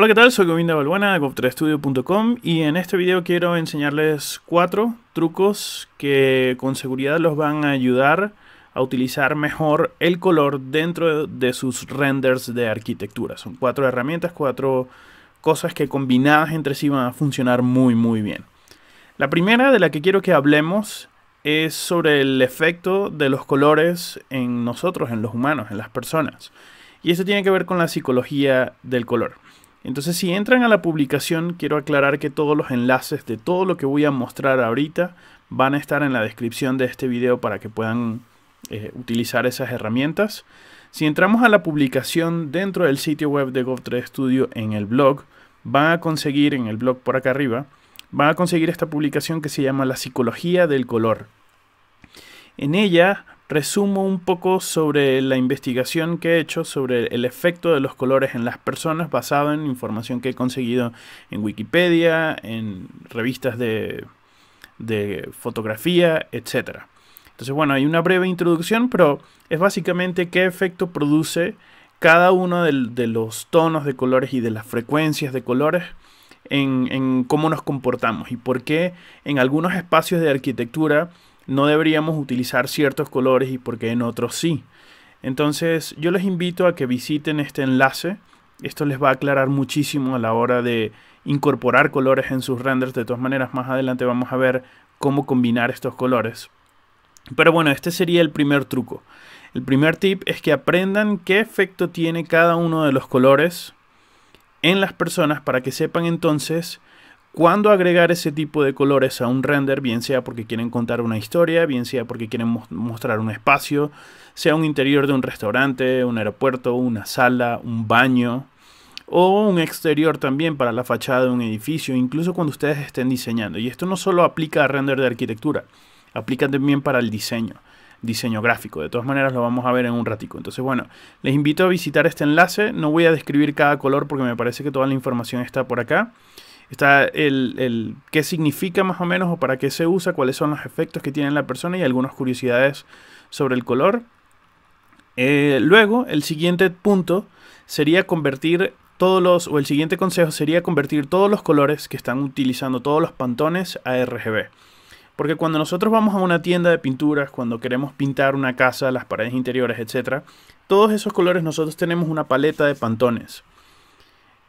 Hola, ¿qué tal? Soy Govinda Balbuena de Gov3studio.com y en este video quiero enseñarles cuatro trucos que con seguridad los van a ayudar a utilizar mejor el color dentro de sus renders de arquitectura. Son cuatro herramientas, cuatro cosas que combinadas entre sí van a funcionar muy muy bien. La primera de la que quiero que hablemos es sobre el efecto de los colores en nosotros, en los humanos, en las personas. Y eso tiene que ver con la psicología del color. Entonces si entran a la publicación, quiero aclarar que todos los enlaces de todo lo que voy a mostrar ahorita van a estar en la descripción de este video para que puedan eh, utilizar esas herramientas. Si entramos a la publicación dentro del sitio web de Gov3 Studio en el blog, van a conseguir, en el blog por acá arriba, van a conseguir esta publicación que se llama La psicología del color. En ella resumo un poco sobre la investigación que he hecho sobre el efecto de los colores en las personas basado en información que he conseguido en Wikipedia, en revistas de, fotografía, etc. Entonces, bueno, hay una breve introducción, pero es básicamente qué efecto produce cada uno de, los tonos de colores y de las frecuencias de colores en cómo nos comportamos y por qué en algunos espacios de arquitectura no deberíamos utilizar ciertos colores y porque en otros sí. Entonces yo les invito a que visiten este enlace. Esto les va a aclarar muchísimo a la hora de incorporar colores en sus renders. De todas maneras, más adelante vamos a ver cómo combinar estos colores. Pero bueno, este sería el primer truco. El primer tip es que aprendan qué efecto tiene cada uno de los colores en las personas para que sepan entonces cuando agregar ese tipo de colores a un render, bien sea porque quieren contar una historia, bien sea porque quieren mostrar un espacio, sea un interior de un restaurante, un aeropuerto, una sala, un baño, o un exterior también para la fachada de un edificio, incluso cuando ustedes estén diseñando. Y esto no solo aplica a render de arquitectura, aplica también para el diseño, diseño gráfico. De todas maneras lo vamos a ver en un ratico. Entonces, bueno, les invito a visitar este enlace. No voy a describir cada color porque me parece que toda la información está por acá. Está el, qué significa más o menos o para qué se usa, cuáles son los efectos que tiene la persona y algunas curiosidades sobre el color. Eh, luego, el siguiente punto sería convertir todos los, o el siguiente consejo sería convertir todos los colores que están utilizando todos los pantones a RGB. Porque cuando nosotros vamos a una tienda de pinturas, cuando queremos pintar una casa, las paredes interiores, etc., todos esos colores nosotros tenemos una paleta de pantones.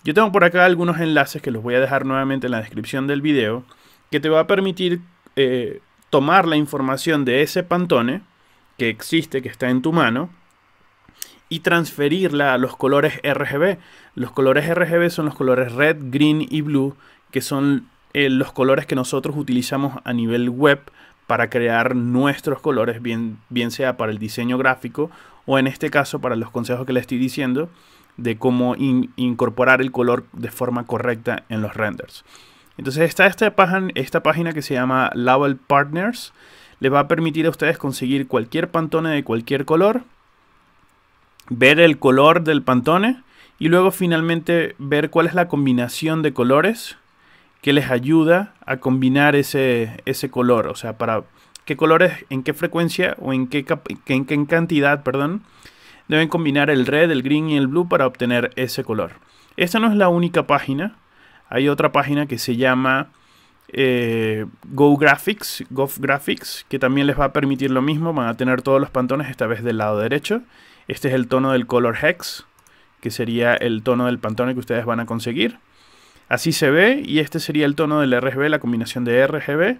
Yo tengo por acá algunos enlaces que los voy a dejar nuevamente en la descripción del video, que te va a permitir eh, tomar la información de ese pantone que existe, que está en tu mano, y transferirla a los colores RGB. Los colores RGB son los colores red, green y blue, que son eh, los colores que nosotros utilizamos a nivel web para crear nuestros colores, bien, bien sea para el diseño gráfico o en este caso para los consejos que le estoy diciendo, de cómo incorporar el color de forma correcta en los renders. Entonces está esta, página, esta página que se llama Label Partners. Les va a permitir a ustedes conseguir cualquier pantone de cualquier color, ver el color del pantone y luego finalmente ver cuál es la combinación de colores que les ayuda a combinar ese, color. O sea, para qué colores, en qué frecuencia o en qué, en qué cantidad, perdón, deben combinar el red, el green y el blue para obtener ese color. Esta no es la única página. Hay otra página que se llama eh, Go Graphics, Go Graphics, que también les va a permitir lo mismo. Van a tener todos los pantones, esta vez del lado derecho. Este es el tono del color hex, que sería el tono del pantone que ustedes van a conseguir. Así se ve y este sería el tono del RGB, la combinación de RGB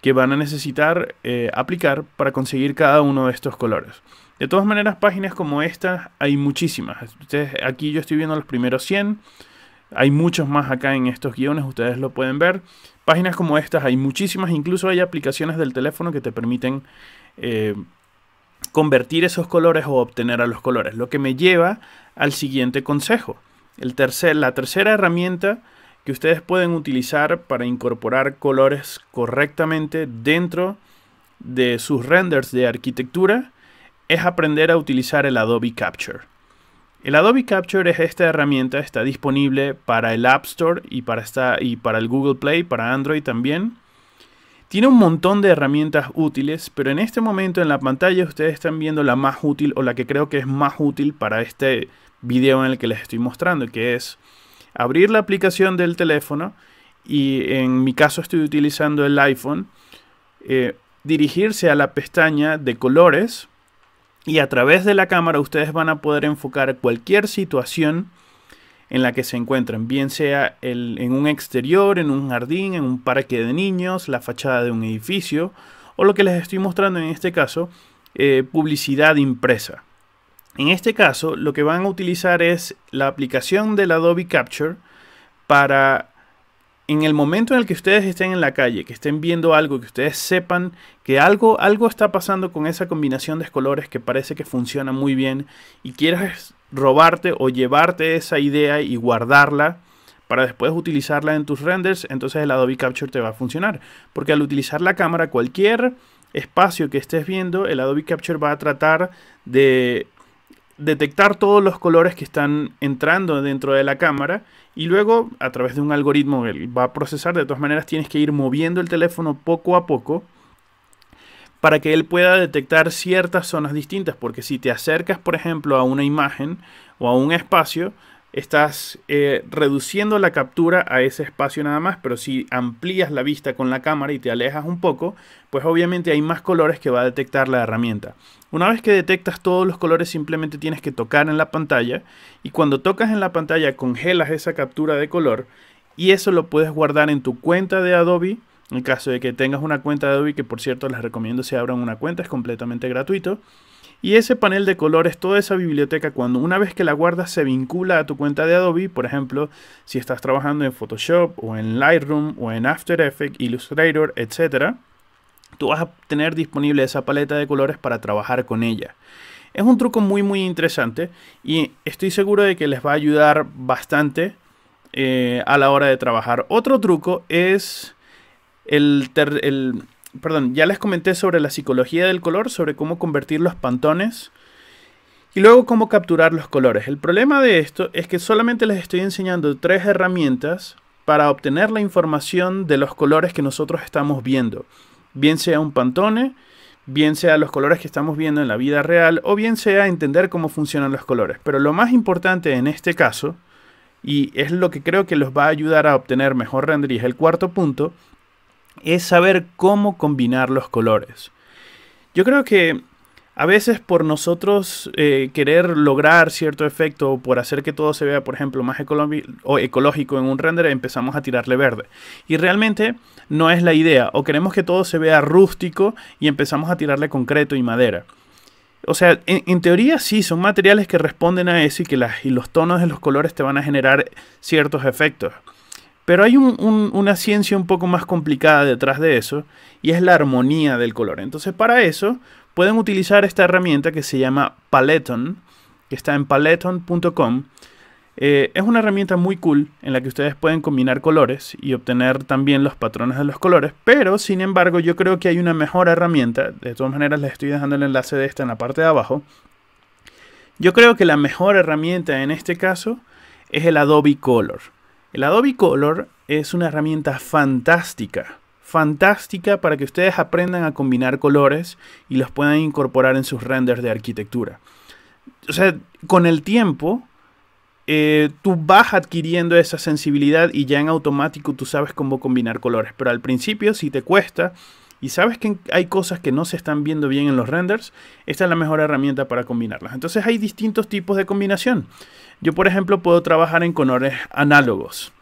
que van a necesitar eh, aplicar para conseguir cada uno de estos colores. De todas maneras, páginas como estas hay muchísimas. Ustedes, aquí yo estoy viendo los primeros 100. Hay muchos más acá en estos guiones, ustedes lo pueden ver. Páginas como estas hay muchísimas, incluso hay aplicaciones del teléfono que te permiten eh, convertir esos colores o obtener a los colores. Lo que me lleva al siguiente consejo. El tercer, la tercera herramienta que ustedes pueden utilizar para incorporar colores correctamente dentro de sus renders de arquitectura es aprender a utilizar el Adobe Capture. El Adobe Capture es esta herramienta, está disponible para el App Store y para, el Google Play, para Android también. Tiene un montón de herramientas útiles, pero en este momento en la pantalla ustedes están viendo la más útil o la que creo que es más útil para este video en el que les estoy mostrando, que es abrir la aplicación del teléfono y en mi caso estoy utilizando el iPhone, eh, dirigirse a la pestaña de colores y a través de la cámara ustedes van a poder enfocar cualquier situación en la que se encuentren, bien sea en un exterior, en un jardín, en un parque de niños, la fachada de un edificio, o lo que les estoy mostrando en este caso, eh, publicidad impresa. En este caso, lo que van a utilizar es la aplicación del Adobe Capture para en el momento en el que ustedes estén en la calle, que estén viendo algo, que ustedes sepan que algo, algo está pasando con esa combinación de colores que parece que funciona muy bien y quieras robarte o llevarte esa idea y guardarla para después utilizarla en tus renders, entonces el Adobe Capture te va a funcionar. Porque al utilizar la cámara, cualquier espacio que estés viendo, el Adobe Capture va a tratar de detectar todos los colores que están entrando dentro de la cámara y luego a través de un algoritmo él va a procesar. De todas maneras tienes que ir moviendo el teléfono poco a poco para que él pueda detectar ciertas zonas distintas, porque si te acercas, por ejemplo, a una imagen o a un espacio, estás eh, reduciendo la captura a ese espacio nada más, pero si amplías la vista con la cámara y te alejas un poco, pues obviamente hay más colores que va a detectar la herramienta. Una vez que detectas todos los colores simplemente tienes que tocar en la pantalla y cuando tocas en la pantalla congelas esa captura de color y eso lo puedes guardar en tu cuenta de Adobe en caso de que tengas una cuenta de Adobe, que por cierto les recomiendo se si abran una cuenta, es completamente gratuito. Y ese panel de colores, toda esa biblioteca, cuando una vez que la guardas se vincula a tu cuenta de Adobe, por ejemplo, si estás trabajando en Photoshop o en Lightroom o en After Effects, Illustrator, etc., tú vas a tener disponible esa paleta de colores para trabajar con ella. Es un truco muy muy interesante y estoy seguro de que les va a ayudar bastante eh, a la hora de trabajar. Otro truco es el, perdón, ya les comenté sobre la psicología del color, sobre cómo convertir los pantones y luego cómo capturar los colores. El problema de esto es que solamente les estoy enseñando tres herramientas para obtener la información de los colores que nosotros estamos viendo, bien sea un pantone, bien sea los colores que estamos viendo en la vida real o bien sea entender cómo funcionan los colores. Pero lo más importante en este caso, y es lo que creo que los va a ayudar a obtener mejor render, es el cuarto punto, es saber cómo combinar los colores. Yo creo que a veces por nosotros eh, querer lograr cierto efecto, o por hacer que todo se vea, por ejemplo, más o ecológico en un render, empezamos a tirarle verde. Y realmente no es la idea. O queremos que todo se vea rústico y empezamos a tirarle concreto y madera. O sea, en, teoría sí, son materiales que responden a eso y que y los tonos de los colores te van a generar ciertos efectos. Pero hay una ciencia un poco más complicada detrás de eso y es la armonía del color. Entonces para eso pueden utilizar esta herramienta que se llama Paletton, que está en paletton.com. Eh, es una herramienta muy cool en la que ustedes pueden combinar colores y obtener también los patrones de los colores, pero sin embargo yo creo que hay una mejor herramienta, de todas maneras les estoy dejando el enlace de esta en la parte de abajo, yo creo que la mejor herramienta en este caso es el Adobe Color. El Adobe Color es una herramienta fantástica, fantástica para que ustedes aprendan a combinar colores y los puedan incorporar en sus renders de arquitectura. O sea, con el tiempo, eh, tú vas adquiriendo esa sensibilidad y ya en automático tú sabes cómo combinar colores. Pero al principio, si te cuesta y sabes que hay cosas que no se están viendo bien en los renders, esta es la mejor herramienta para combinarlas. Entonces hay distintos tipos de combinación. Yo, por ejemplo, puedo trabajar en colores análogos.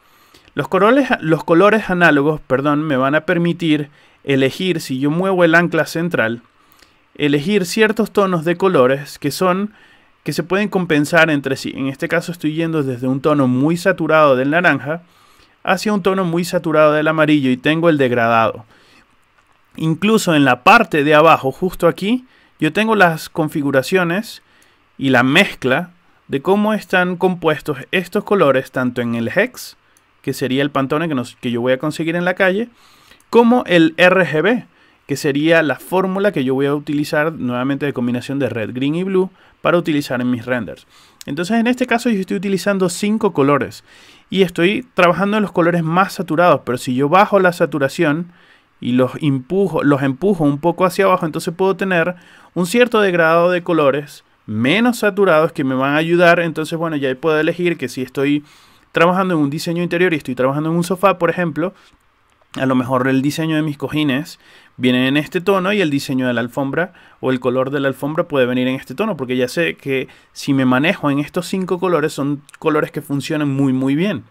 Los colores, los colores análogos perdón, me van a permitir elegir, si yo muevo el ancla central, elegir ciertos tonos de colores que son que se pueden compensar entre sí. En este caso estoy yendo desde un tono muy saturado del naranja hacia un tono muy saturado del amarillo y tengo el degradado. Incluso en la parte de abajo, justo aquí, yo tengo las configuraciones y la mezcla de cómo están compuestos estos colores tanto en el hex, que sería el pantone que, que yo voy a conseguir en la calle, como el RGB, que sería la fórmula que yo voy a utilizar nuevamente de combinación de red, green y blue para utilizar en mis renders. Entonces en este caso yo estoy utilizando cinco colores y estoy trabajando en los colores más saturados, pero si yo bajo la saturación y los empujo, los un poco hacia abajo, entonces puedo tener un cierto degradado de colores menos saturados que me van a ayudar. Entonces, bueno, ya puedo elegir que si estoy trabajando en un diseño interior y estoy trabajando en un sofá, por ejemplo, a lo mejor el diseño de mis cojines viene en este tono y el diseño de la alfombra o el color de la alfombra puede venir en este tono, porque ya sé que si me manejo en estos cinco colores son colores que funcionan muy muy bien.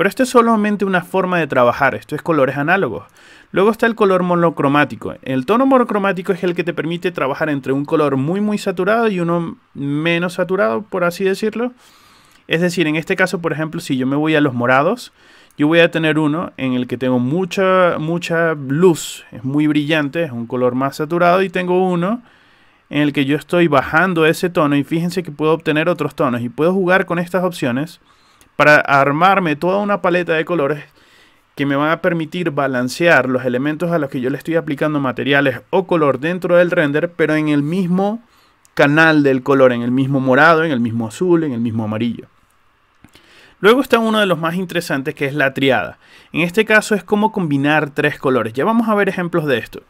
Pero esto es solamente una forma de trabajar, esto es colores análogos. Luego está el color monocromático. El tono monocromático es el que te permite trabajar entre un color muy muy saturado y uno menos saturado, por así decirlo. Es decir, en este caso, por ejemplo, si yo me voy a los morados, yo voy a tener uno en el que tengo mucha, mucha luz, es muy brillante, es un color más saturado y tengo uno en el que yo estoy bajando ese tono y fíjense que puedo obtener otros tonos y puedo jugar con estas opciones para armarme toda una paleta de colores que me van a permitir balancear los elementos a los que yo le estoy aplicando materiales o color dentro del render, pero en el mismo canal del color, en el mismo morado, en el mismo azul, en el mismo amarillo. Luego está uno de los más interesantes que es la triada. En este caso es como combinar tres colores. Ya vamos a ver ejemplos de esto.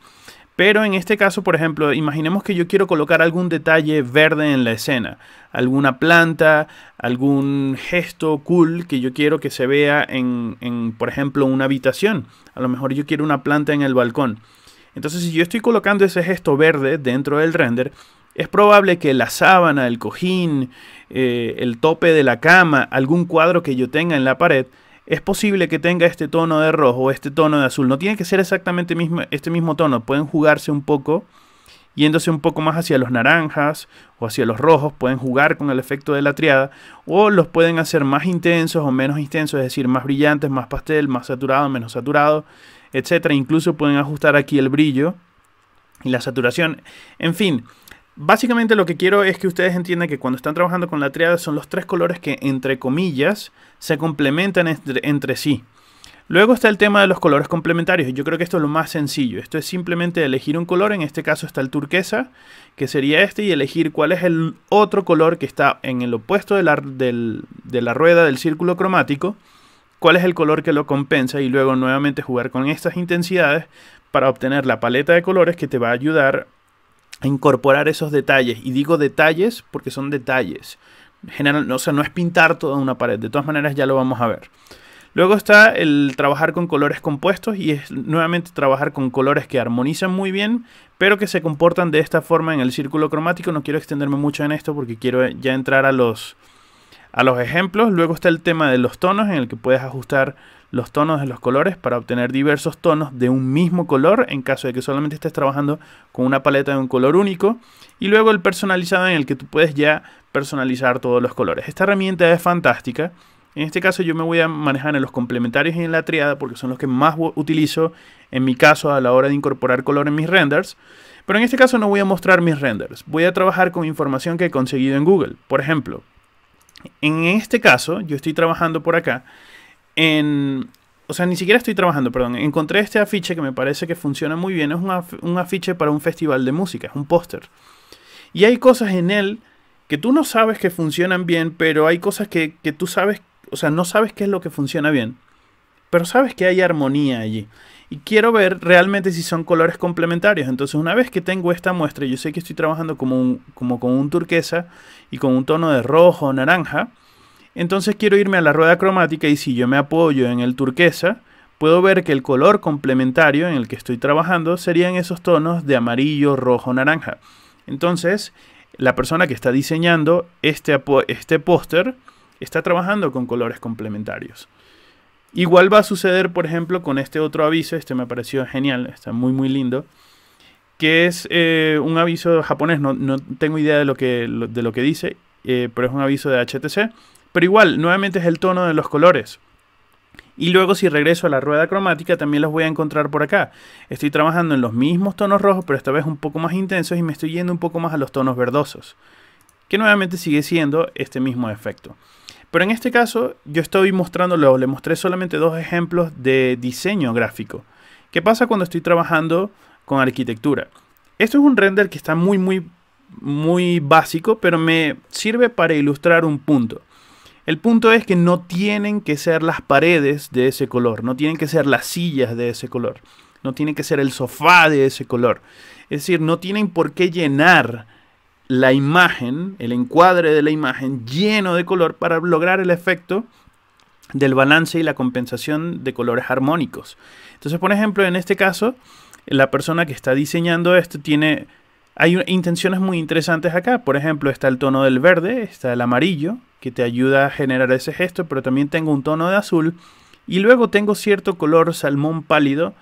Pero en este caso, por ejemplo, imaginemos que yo quiero colocar algún detalle verde en la escena, alguna planta, algún gesto cool que yo quiero que se vea en, por ejemplo, una habitación. A lo mejor yo quiero una planta en el balcón. Entonces, si yo estoy colocando ese gesto verde dentro del render, es probable que la sábana, el cojín, eh, el tope de la cama, algún cuadro que yo tenga en la pared, es posible que tenga este tono de rojo o este tono de azul. No tiene que ser exactamente mismo, este mismo tono, pueden jugarse un poco yéndose un poco más hacia los naranjas o hacia los rojos, pueden jugar con el efecto de la triada o los pueden hacer más intensos o menos intensos, es decir, más brillantes, más pastel, más saturado, menos saturado, etc. Incluso pueden ajustar aquí el brillo y la saturación. En fin, Básicamente lo que quiero es que ustedes entiendan que cuando están trabajando con la triada son los tres colores que entre comillas se complementan entre, sí. Luego está el tema de los colores complementarios. Yo creo que esto es lo más sencillo. Esto es simplemente elegir un color. En este caso está el turquesa, que sería este, y elegir cuál es el otro color que está en el opuesto de la rueda del círculo cromático. Cuál es el color que lo compensa y luego nuevamente jugar con estas intensidades para obtener la paleta de colores que te va a ayudar incorporar esos detalles. Y digo detalles porque son detalles. General, o sea, no es pintar toda una pared. De todas maneras, ya lo vamos a ver. Luego está el trabajar con colores compuestos y es nuevamente trabajar con colores que armonizan muy bien, pero que se comportan de esta forma en el círculo cromático. No quiero extenderme mucho en esto porque quiero ya entrar a los, a los ejemplos. Luego está el tema de los tonos en el que puedes ajustar los tonos de los colores para obtener diversos tonos de un mismo color en caso de que solamente estés trabajando con una paleta de un color único. Y luego el personalizado en el que tú puedes ya personalizar todos los colores. Esta herramienta es fantástica. En este caso yo me voy a manejar en los complementarios y en la triada porque son los que más utilizo en mi caso a la hora de incorporar color en mis renders. Pero en este caso no voy a mostrar mis renders, voy a trabajar con información que he conseguido en Google. Por ejemplo, en este caso, yo estoy trabajando por acá O sea, ni siquiera estoy trabajando, perdón. Encontré este afiche que me parece que funciona muy bien. Es un, afiche para un festival de música, es un póster. Y hay cosas en él que tú no sabes que funcionan bien, pero hay cosas que, que tú sabes, o sea, no sabes qué es lo que funciona bien. Pero sabes que hay armonía allí y quiero ver realmente si son colores complementarios. Entonces una vez que tengo esta muestra, yo sé que estoy trabajando como, como con un turquesa y con un tono de rojo o naranja, entonces quiero irme a la rueda cromática y si yo me apoyo en el turquesa, puedo ver que el color complementario en el que estoy trabajando serían esos tonos de amarillo, rojo, naranja. Entonces, la persona que está diseñando este, este póster está trabajando con colores complementarios. Igual va a suceder, por ejemplo, con este otro aviso, este me pareció genial, está muy muy lindo, que es eh, un aviso japonés, no, no, tengo idea de lo que, de lo que dice, eh, pero es un aviso de HTC, pero igual, nuevamente es el tono de los colores. Y luego si regreso a la rueda cromática también los voy a encontrar por acá. Estoy trabajando en los mismos tonos rojos, pero esta vez un poco más intensos y me estoy yendo un poco más a los tonos verdosos. Que nuevamente sigue siendo este mismo efecto. Pero en este caso yo estoy mostrándolo, le mostré solamente dos ejemplos de diseño gráfico. ¿Qué pasa cuando estoy trabajando con arquitectura? Esto es un render que está muy, muy, muy básico, pero me sirve para ilustrar un punto. El punto es que no tienen que ser las paredes de ese color, no tienen que ser las sillas de ese color, no tienen que ser el sofá de ese color. Es decir, no tienen por qué llenar la imagen, el encuadre de la imagen lleno de color para lograr el efecto del balance y la compensación de colores armónicos. Entonces, por ejemplo, en este caso, la persona que está diseñando esto tiene hay intenciones muy interesantes acá. Por ejemplo, está el tono del verde, está el amarillo, que te ayuda a generar ese gesto, pero también tengo un tono de azul. Y luego tengo cierto color salmón pálido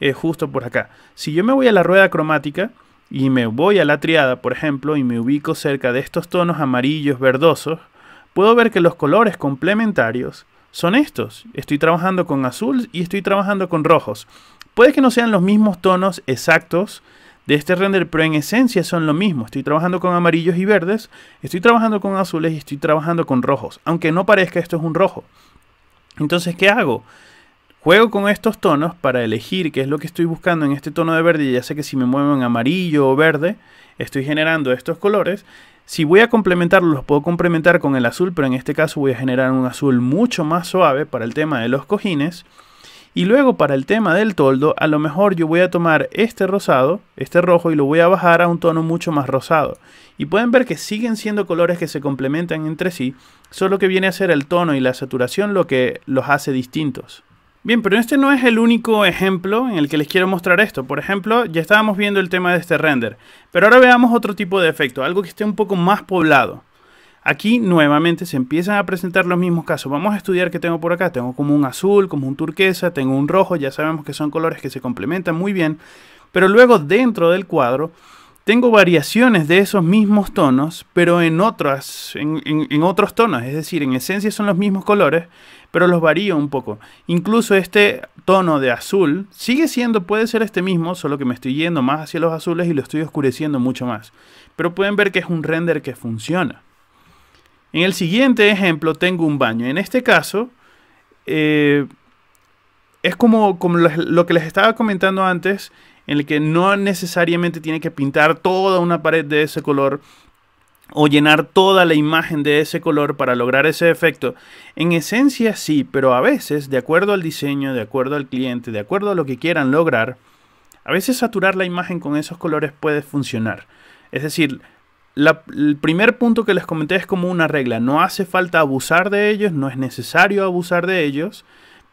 eh, justo por acá. Si yo me voy a la rueda cromática, y me voy a la triada, por ejemplo, y me ubico cerca de estos tonos amarillos verdosos, puedo ver que los colores complementarios son estos. Estoy trabajando con azul y estoy trabajando con rojos. Puede que no sean los mismos tonos exactos de este render, pero en esencia son lo mismo. Estoy trabajando con amarillos y verdes, estoy trabajando con azules y estoy trabajando con rojos. Aunque no parezca, esto es un rojo. Entonces, ¿qué hago? Juego con estos tonos para elegir qué es lo que estoy buscando en este tono de verde. ya sé que si me muevo en amarillo o verde, estoy generando estos colores. Si voy a complementarlos, los puedo complementar con el azul, pero en este caso voy a generar un azul mucho más suave para el tema de los cojines. Y luego para el tema del toldo, a lo mejor yo voy a tomar este rosado, este rojo, y lo voy a bajar a un tono mucho más rosado. Y pueden ver que siguen siendo colores que se complementan entre sí, solo que viene a ser el tono y la saturación lo que los hace distintos. Bien, pero este no es el único ejemplo en el que les quiero mostrar esto. Por ejemplo, ya estábamos viendo el tema de este render. Pero ahora veamos otro tipo de efecto, algo que esté un poco más poblado. Aquí nuevamente se empiezan a presentar los mismos casos. Vamos a estudiar qué tengo por acá. Tengo como un azul, como un turquesa, tengo un rojo. Ya sabemos que son colores que se complementan muy bien. Pero luego dentro del cuadro tengo variaciones de esos mismos tonos, pero en, otras, en, en otros tonos. Es decir, en esencia son los mismos colores, pero los varío un poco. Incluso este tono de azul sigue siendo, puede ser este mismo, solo que me estoy yendo más hacia los azules y lo estoy oscureciendo mucho más. Pero pueden ver que es un render que funciona. En el siguiente ejemplo tengo un baño. En este caso, eh, es como, como lo que les estaba comentando antes, en el que no necesariamente tiene que pintar toda una pared de ese color o llenar toda la imagen de ese color para lograr ese efecto. En esencia sí, pero a veces, de acuerdo al diseño, de acuerdo al cliente, de acuerdo a lo que quieran lograr, a veces saturar la imagen con esos colores puede funcionar. Es decir, el primer punto que les comenté es como una regla. No hace falta abusar de ellos, no es necesario abusar de ellos,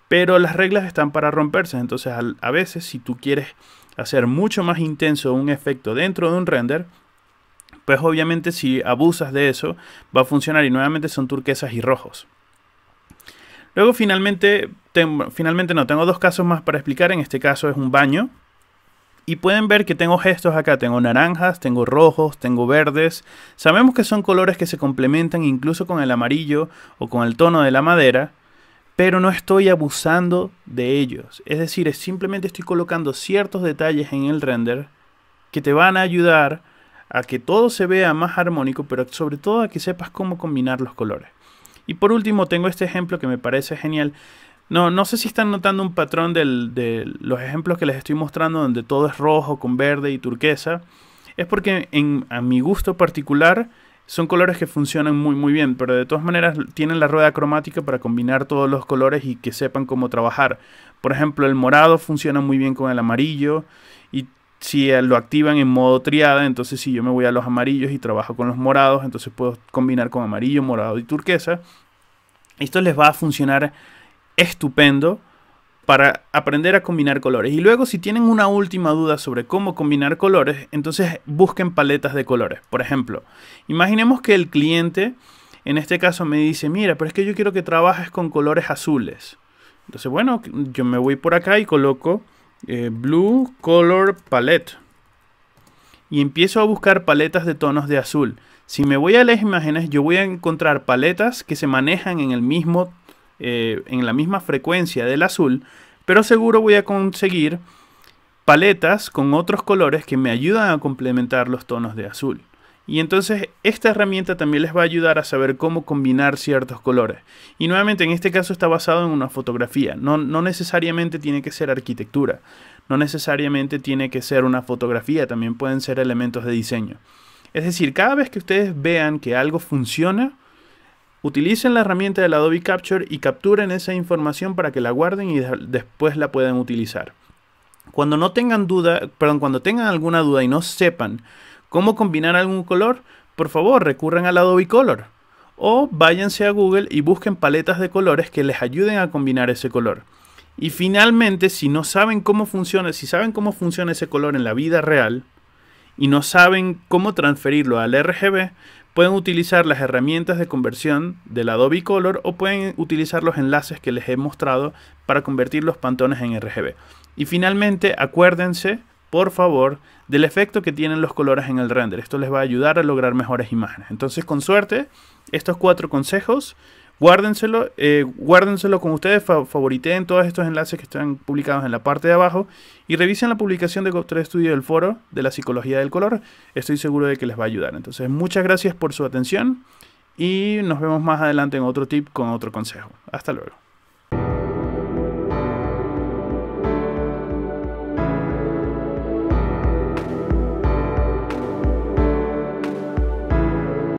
pero las reglas están para romperse. Entonces a veces si tú quieres hacer mucho más intenso un efecto dentro de un render, pues obviamente si abusas de eso va a funcionar y nuevamente son turquesas y rojos. Luego finalmente, finalmente no, tengo dos casos más para explicar, en este caso es un baño. Y pueden ver que tengo gestos acá, tengo naranjas, tengo rojos, tengo verdes. Sabemos que son colores que se complementan incluso con el amarillo o con el tono de la madera, pero no estoy abusando de ellos. Es decir, simplemente estoy colocando ciertos detalles en el render que te van a ayudar a que todo se vea más armónico, pero sobre todo a que sepas cómo combinar los colores. Y por último, tengo este ejemplo que me parece genial. No, no sé si están notando un patrón de los ejemplos que les estoy mostrando donde todo es rojo con verde y turquesa. Es porque a mi gusto particular son colores que funcionan muy muy bien, pero de todas maneras tienen la rueda cromática para combinar todos los colores y que sepan cómo trabajar. Por ejemplo, el morado funciona muy bien con el amarillo y si eh, lo activan en modo triada, entonces si yo me voy a los amarillos y trabajo con los morados, entonces puedo combinar con amarillo, morado y turquesa. Esto les va a funcionar estupendo para aprender a combinar colores. Y luego si tienen una última duda sobre cómo combinar colores, entonces busquen paletas de colores. Por ejemplo, imaginemos que el cliente en este caso me dice, mira, pero es que yo quiero que trabajes con colores azules. Entonces, bueno, yo me voy por acá y coloco eh, Blue Color Palette. Y empiezo a buscar paletas de tonos de azul. Si me voy a las imágenes, yo voy a encontrar paletas que se manejan en, el mismo, eh, en la misma frecuencia del azul, pero seguro voy a conseguir paletas con otros colores que me ayudan a complementar los tonos de azul. Y entonces esta herramienta también les va a ayudar a saber cómo combinar ciertos colores. Y nuevamente en este caso está basado en una fotografía. No, necesariamente tiene que ser arquitectura. No necesariamente tiene que ser una fotografía. También pueden ser elementos de diseño. Es decir, cada vez que ustedes vean que algo funciona, utilicen la herramienta del Adobe Capture y capturen esa información para que la guarden y después la puedan utilizar. Cuando no tengan duda, perdón, cuando tengan alguna duda y no sepan ¿Cómo combinar algún color? Por favor, recurran al Adobe Color. O váyanse a Google y busquen paletas de colores que les ayuden a combinar ese color. Y finalmente, si no saben cómo funciona, si saben cómo funciona ese color en la vida real y no saben cómo transferirlo al RGB, pueden utilizar las herramientas de conversión del Adobe Color o pueden utilizar los enlaces que les he mostrado para convertir los pantones en RGB. Y finalmente, acuérdense por favor, del efecto que tienen los colores en el render. Esto les va a ayudar a lograr mejores imágenes. Entonces, con suerte, estos cuatro consejos, guárdenselo, eh, guárdenselo con ustedes, favoriteen todos estos enlaces que están publicados en la parte de abajo y revisen la publicación de otro estudio del foro de la psicología del color. Estoy seguro de que les va a ayudar. Entonces, muchas gracias por su atención y nos vemos más adelante en otro tip con otro consejo. Hasta luego.